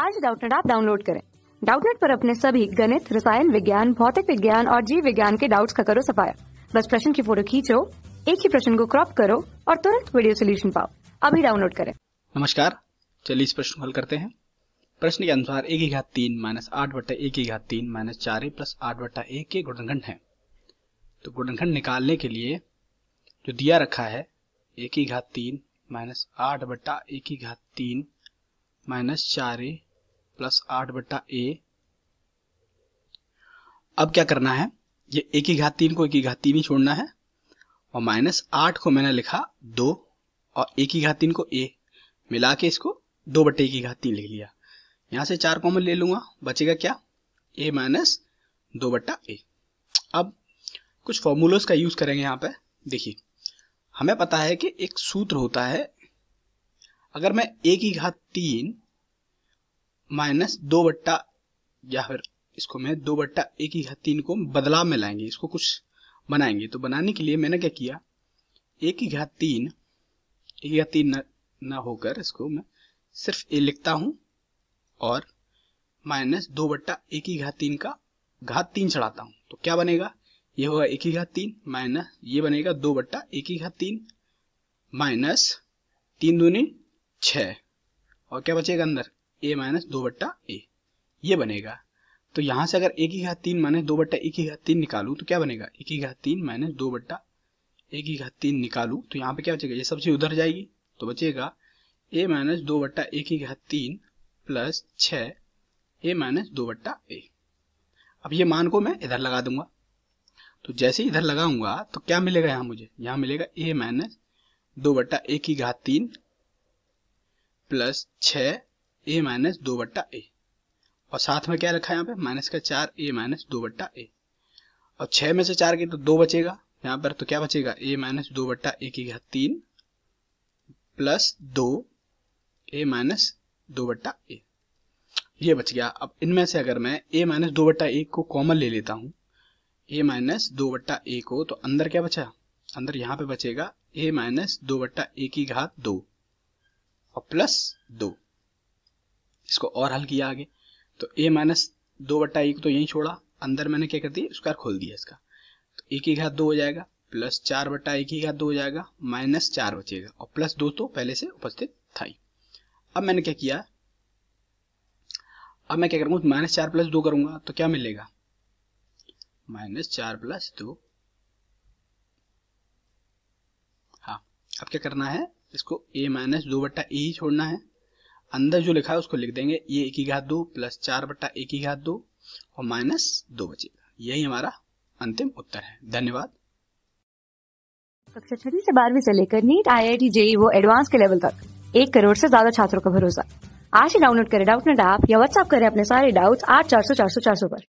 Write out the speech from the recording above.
आज डाउटनेट आप डाउनलोड करें डाउटनेट पर अपने सभी गणित रसायन विज्ञान भौतिक विज्ञान और जीव विज्ञान के डाउट्स का करो सफाया बस प्रश्न की फोटो खींचो एक ही प्रश्न को क्रॉप करो और तुरंत वीडियो सोल्यूशन पाओ अभी डाउनलोड करें नमस्कार चलिए इस प्रश्न हल करते हैं प्रश्न के अनुसार एक ही घात तीन माइनस आठ बट्टा एक ही घात तीन माइनस चार ए प्लस आठ बट्टा एक के गुणनखंड है तो गुणनखंड निकालने के लिए जो दिया रखा है एक ही घात तीन माइनस आठ बट्टा एक ही घात तीन माइनस चार ए प्लस आठ बट्टा ए अब क्या करना है ये एक ही घात तीन को एक ही घात तीन ही छोड़ना है और माइनस आठ को मैंने लिखा दो और एक ही घात तीन को ए मिला के इसको दो बट्टे एक ही घात तीन लिख लिया यहां से चार कॉमन ले लूंगा बचेगा क्या ए माइनस दो बट्टा ए अब कुछ फॉर्मूलोज का यूज करेंगे यहां पे देखिए हमें पता है कि एक सूत्र होता है अगर मैं ए की घात तीन माइनस दो बट्टा या फिर इसको मैं दो बट्टा एक ही तीन को बदलाव में लाएंगे इसको कुछ बनाएंगे तो बनाने के लिए मैंने क्या किया एक ही घात तीन एक ही घात तीन न, न होकर इसको मैं सिर्फ ए लिखता हूं और माइनस दो बट्टा एक ही घात तीन का घात तीन चढ़ाता हूं तो क्या बनेगा ये होगा एक ही घात तीन माइनस ये बनेगा दो बट्टा एक ही घात तीन माइनस तीन दूनी छ और क्या बचेगा अंदर ए माइनस दो बट्टा ए ये बनेगा तो यहां से अगर एक ही घात तीन माइनस दो बट्टा एक ही घात तीन निकालू तो क्या बनेगा एक ही घात तीन माइनस दो बट्टा एक ही घात तीन निकालू तो यहाँ पे क्या बचेगा ये सब चीज उधर जाएगी तो बचेगा ए माइनस दो बट्टा एक ही घात तीन प्लस छ ए माइनस दो बट्टा ए अब ये मान को मैं इधर लगा दूंगा तो जैसे इधर लगाऊंगा तो क्या मिलेगा यहां मुझे यहाँ मिलेगा ए माइनस दो बट्टा एक ही घात तीन प्लस छ ए माइनस दो बट्टा ए और साथ में क्या रखा है यहाँ पे माइनस का चार ए माइनस दो बट्टा ए और छः में से चार के तो दो बचेगा यहाँ पर तो क्या बचेगा ए माइनस दो बट्टा ए की घात तीन प्लस दो ए माइनस दो बट्टा ए ये बच गया अब इनमें से अगर मैं ए माइनस दो बट्टा ए को कॉमन ले लेता हूँ ए माइनस दो बट्टा ए को तो अंदर क्या बचा अंदर यहाँ पे बचेगा ए माइनस दो बट्टा ए की घात दो और प्लस दो इसको और हल किया आगे तो ए माइनस दो बट्टा एक तो यही छोड़ा अंदर मैंने क्या कर दिया स्क्वायर खोल दिया इसका तो एक ही घात दो हो जाएगा प्लस चार बट्टा एक ही घात दो हो जाएगा माइनस चार बचेगा और प्लस दो तो पहले से उपस्थित था ही अब मैंने क्या किया अब मैं क्या करूंगा माइनस चार प्लस दो करूंगा तो क्या मिलेगा माइनस चार प्लस दो हाँ अब क्या करना है इसको a माइनस दो बट्टा ए ही छोड़ना है अंदर जो लिखा है उसको लिख देंगे ये एक ही घात दो प्लस चार बट्टा एक ही घात दो और माइनस दो बचेगा यही हमारा अंतिम उत्तर है धन्यवाद कक्षा छठी से बारहवीं से लेकर NEET I I T JEE वो एडवांस के लेवल तक एक करोड़ से ज्यादा छात्रों का भरोसा आज ही डाउनलोड करें डाउट नेट ऐप या व्हाट्सएप करें अपने सारे डाउट्स आठ चार सौ चार सौ चार सौ पर